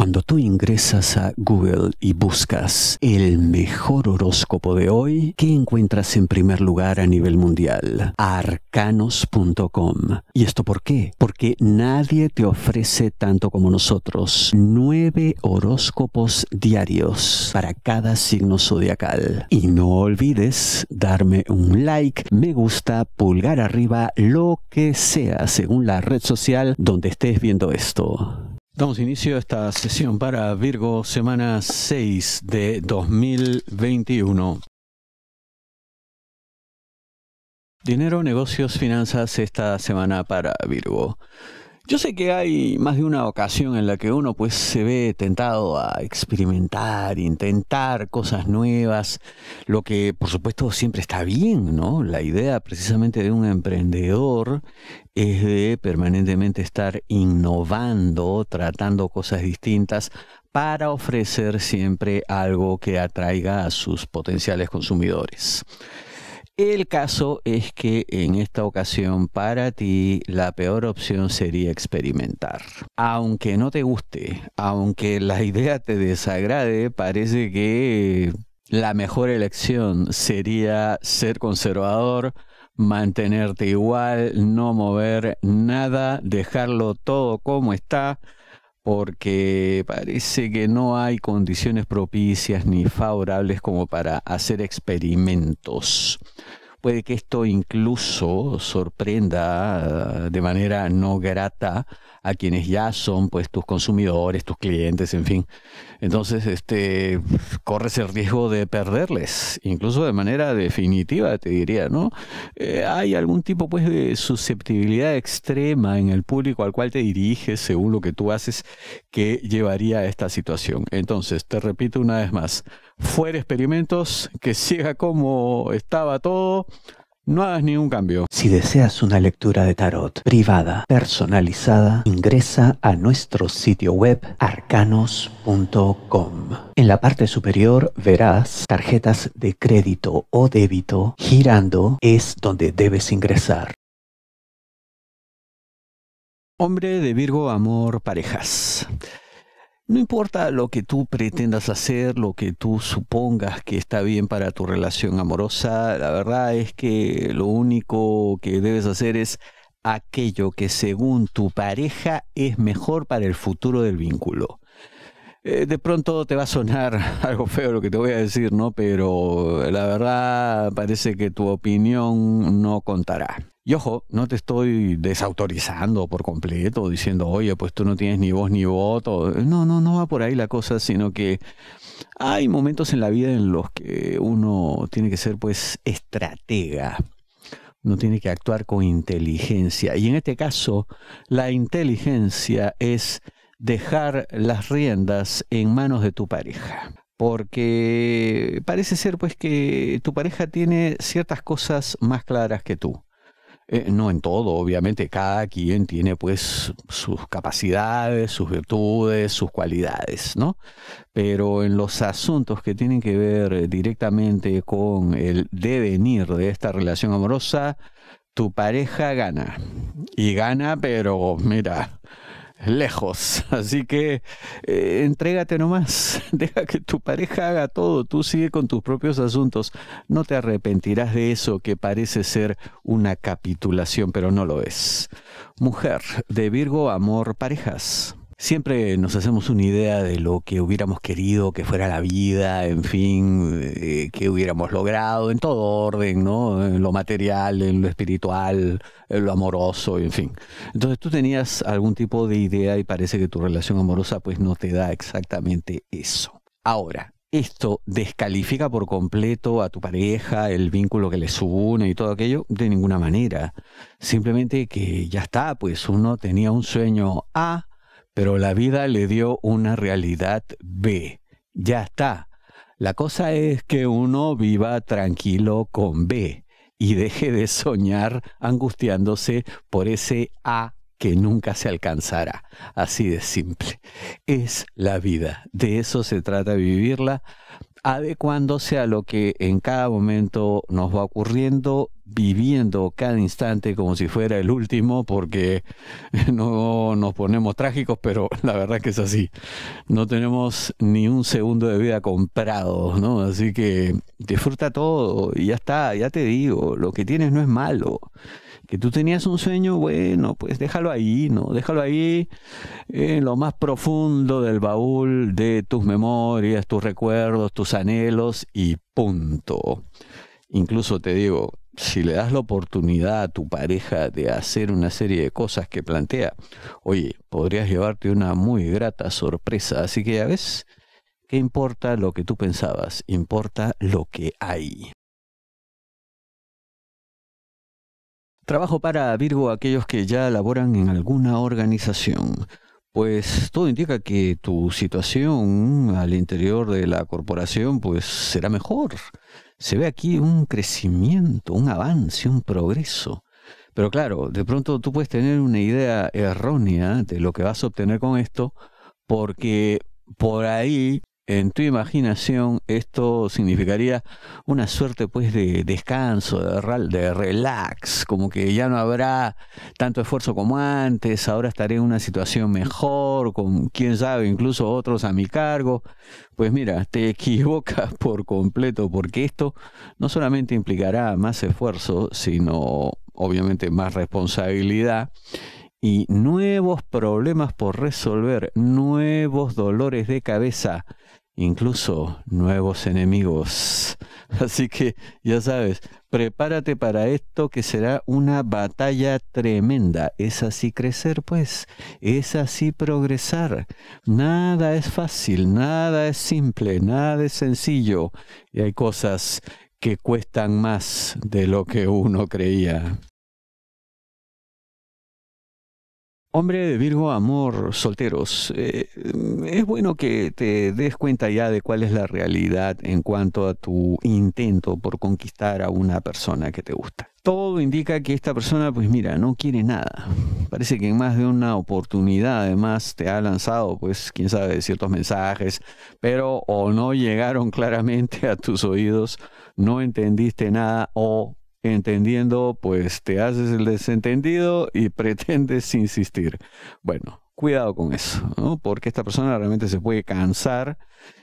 Cuando tú ingresas a Google y buscas el mejor horóscopo de hoy, ¿qué encuentras en primer lugar a nivel mundial? Arcanos.com. ¿Y esto por qué? Porque nadie te ofrece tanto como nosotros. Nueve horóscopos diarios para cada signo zodiacal. Y no olvides darme un like, me gusta, pulgar arriba, lo que sea según la red social donde estés viendo esto. Damos inicio a esta sesión para Virgo, semana 6 de 2021. Dinero, negocios, finanzas esta semana para Virgo. Yo sé que hay más de una ocasión en la que uno pues se ve tentado a experimentar, intentar cosas nuevas, lo que por supuesto siempre está bien, ¿no? La idea precisamente de un emprendedor es de permanentemente estar innovando, tratando cosas distintas para ofrecer siempre algo que atraiga a sus potenciales consumidores. El caso es que en esta ocasión para ti la peor opción sería experimentar. Aunque no te guste, aunque la idea te desagrade, parece que la mejor elección sería ser conservador, mantenerte igual, no mover nada, dejarlo todo como está porque parece que no hay condiciones propicias ni favorables como para hacer experimentos. Puede que esto incluso sorprenda ah, de manera no grata a quienes ya son pues tus consumidores, tus clientes, en fin. Entonces, este corres el riesgo de perderles, incluso de manera definitiva, te diría, ¿no? Eh, hay algún tipo pues de susceptibilidad extrema en el público al cual te diriges según lo que tú haces que llevaría a esta situación. Entonces, te repito una vez más, fuera experimentos, que siga como estaba todo, no hagas ningún cambio. Si deseas una lectura de tarot privada, personalizada, ingresa a nuestro sitio web arcanos.com. En la parte superior verás tarjetas de crédito o débito. Girando es donde debes ingresar. Hombre de Virgo, amor, parejas. No importa lo que tú pretendas hacer, lo que tú supongas que está bien para tu relación amorosa, la verdad es que lo único que debes hacer es aquello que según tu pareja es mejor para el futuro del vínculo. Eh, de pronto te va a sonar algo feo lo que te voy a decir, ¿no? Pero la verdad parece que tu opinión no contará. Y ojo, no te estoy desautorizando por completo, diciendo, oye, pues tú no tienes ni voz ni voto. No, no, no va por ahí la cosa, sino que hay momentos en la vida en los que uno tiene que ser, pues, estratega. Uno tiene que actuar con inteligencia. Y en este caso, la inteligencia es dejar las riendas en manos de tu pareja porque parece ser pues que tu pareja tiene ciertas cosas más claras que tú. Eh, no en todo, obviamente, cada quien tiene pues sus capacidades, sus virtudes, sus cualidades, ¿no? Pero en los asuntos que tienen que ver directamente con el devenir de esta relación amorosa, tu pareja gana. Y gana, pero mira, lejos. Así que eh, entrégate nomás, deja que tu pareja haga todo, tú sigue con tus propios asuntos. No te arrepentirás de eso que parece ser una capitulación, pero no lo es. Mujer de Virgo, amor, parejas. Siempre nos hacemos una idea de lo que hubiéramos querido que fuera la vida, en fin, eh, que hubiéramos logrado en todo orden, ¿no? En lo material, en lo espiritual, en lo amoroso, en fin. Entonces tú tenías algún tipo de idea y parece que tu relación amorosa pues no te da exactamente eso. Ahora, esto descalifica por completo a tu pareja, el vínculo que les une y todo aquello, de ninguna manera. Simplemente que ya está, pues uno tenía un sueño A, pero la vida le dio una realidad B. Ya está. La cosa es que uno viva tranquilo con B y deje de soñar angustiándose por ese A que nunca se alcanzará. Así de simple. Es la vida. De eso se trata vivirla, adecuándose a lo que en cada momento nos va ocurriendo viviendo cada instante como si fuera el último, porque no nos ponemos trágicos, pero la verdad que es así. No tenemos ni un segundo de vida comprado, ¿no? Así que disfruta todo y ya está, ya te digo, lo que tienes no es malo. Que tú tenías un sueño, bueno, pues déjalo ahí, ¿no? Déjalo ahí en lo más profundo del baúl de tus memorias, tus recuerdos, tus anhelos y punto incluso te digo, si le das la oportunidad a tu pareja de hacer una serie de cosas que plantea, oye, podrías llevarte una muy grata sorpresa. Así que ya ves, ¿qué importa lo que tú pensabas? Importa lo que hay. Trabajo para Virgo aquellos que ya laboran en alguna organización. Pues todo indica que tu situación al interior de la corporación pues será mejor se ve aquí un crecimiento, un avance, un progreso. Pero claro, de pronto tú puedes tener una idea errónea de lo que vas a obtener con esto, porque por ahí en tu imaginación esto significaría una suerte pues de descanso, de, relax, como que ya no habrá tanto esfuerzo como antes, ahora estaré en una situación mejor, con quién sabe, incluso otros a mi cargo. Pues mira, te equivocas por completo porque esto no solamente implicará más esfuerzo, sino obviamente más responsabilidad y nuevos problemas por resolver, nuevos dolores de cabeza incluso nuevos enemigos. Así que ya sabes, prepárate para esto que será una batalla tremenda. Es así crecer, pues, es así progresar. Nada es fácil, nada es simple, nada es sencillo. Y hay cosas que cuestan más de lo que uno creía. Hombre de Virgo, amor, solteros, eh, es bueno que te des cuenta ya de cuál es la realidad en cuanto a tu intento por conquistar a una persona que te gusta. Todo indica que esta persona, pues mira, no quiere nada. Parece que en más de una oportunidad además te ha lanzado, pues quién sabe, ciertos mensajes, pero o no llegaron claramente a tus oídos, no entendiste nada o entendiendo, pues te haces el desentendido y pretendes insistir. Bueno, cuidado con eso, ¿no? porque esta persona realmente se puede cansar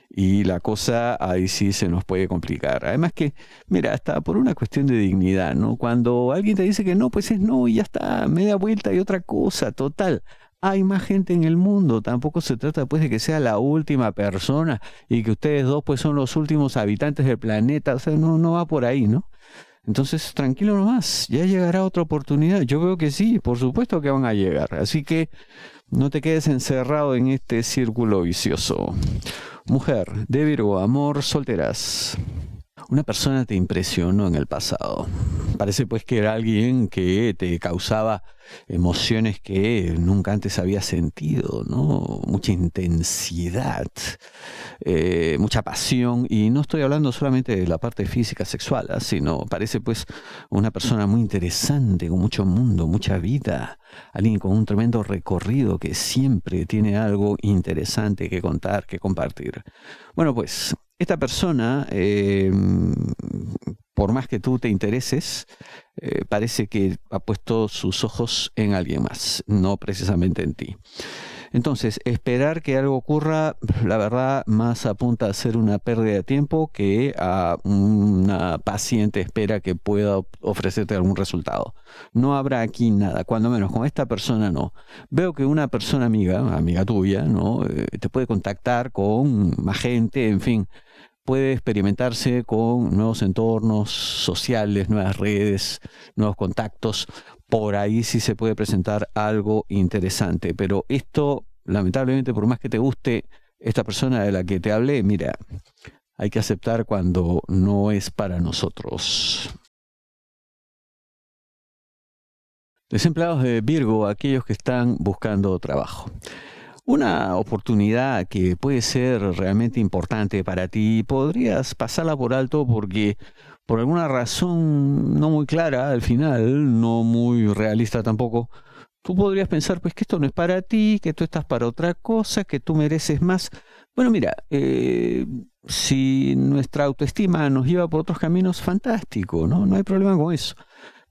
y la cosa ahí sí se nos puede complicar. Además que, mira, hasta por una cuestión de dignidad, ¿no? Cuando alguien te dice que no, pues es no y ya está, media vuelta y otra cosa, total. Hay más gente en el mundo, tampoco se trata pues de que sea la última persona y que ustedes dos pues son los últimos habitantes del planeta, o sea, no, no va por ahí, ¿no? Entonces, tranquilo nomás, ya llegará otra oportunidad. Yo veo que sí, por supuesto que van a llegar. Así que no te quedes encerrado en este círculo vicioso. Mujer, de Virgo, amor, solteras. Una persona te impresionó en el pasado. Parece pues que era alguien que te causaba emociones que nunca antes había sentido, ¿no? Mucha intensidad, eh, mucha pasión. Y no estoy hablando solamente de la parte física sexual, ¿ah? sino parece pues una persona muy interesante, con mucho mundo, mucha vida. Alguien con un tremendo recorrido que siempre tiene algo interesante que contar, que compartir. Bueno, pues esta persona, eh, por más que tú te intereses, eh, parece que ha puesto sus ojos en alguien más, no precisamente en ti. Entonces, esperar que algo ocurra, la verdad, más apunta a ser una pérdida de tiempo que a una paciente espera que pueda ofrecerte algún resultado. No habrá aquí nada, cuando menos con esta persona no. Veo que una persona amiga, amiga tuya, ¿no? Eh, te puede contactar con más gente, en fin puede experimentarse con nuevos entornos sociales, nuevas redes, nuevos contactos. Por ahí sí se puede presentar algo interesante. Pero esto, lamentablemente, por más que te guste esta persona de la que te hablé, mira, hay que aceptar cuando no es para nosotros. Desempleados de Virgo, aquellos que están buscando trabajo una oportunidad que puede ser realmente importante para ti. Podrías pasarla por alto porque por alguna razón no muy clara al final, no muy realista tampoco, tú podrías pensar pues que esto no es para ti, que tú estás para otra cosa, que tú mereces más. Bueno, mira, eh, si nuestra autoestima nos lleva por otros caminos, fantástico, ¿no? No hay problema con eso.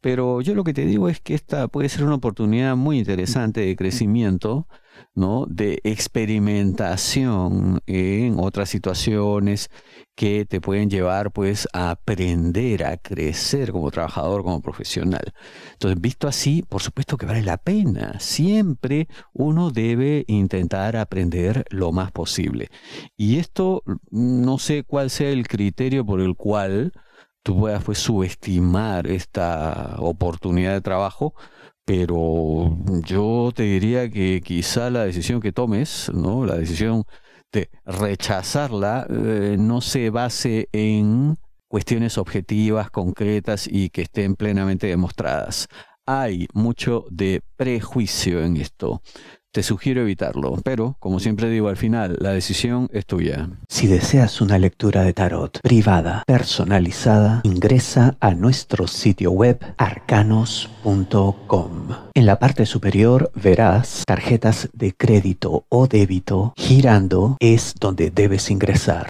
Pero yo lo que te digo es que esta puede ser una oportunidad muy interesante de crecimiento ¿no? de experimentación en otras situaciones que te pueden llevar pues a aprender, a crecer como trabajador, como profesional. Entonces, visto así, por supuesto que vale la pena. Siempre uno debe intentar aprender lo más posible. Y esto, no sé cuál sea el criterio por el cual tú puedas pues subestimar esta oportunidad de trabajo, pero yo te diría que quizá la decisión que tomes, ¿no? la decisión de rechazarla, eh, no se base en cuestiones objetivas, concretas y que estén plenamente demostradas. Hay mucho de prejuicio en esto. Te sugiero evitarlo, pero, como siempre digo al final, la decisión es tuya. Si deseas una lectura de tarot privada, personalizada, ingresa a nuestro sitio web arcanos.com. En la parte superior verás tarjetas de crédito o débito girando es donde debes ingresar.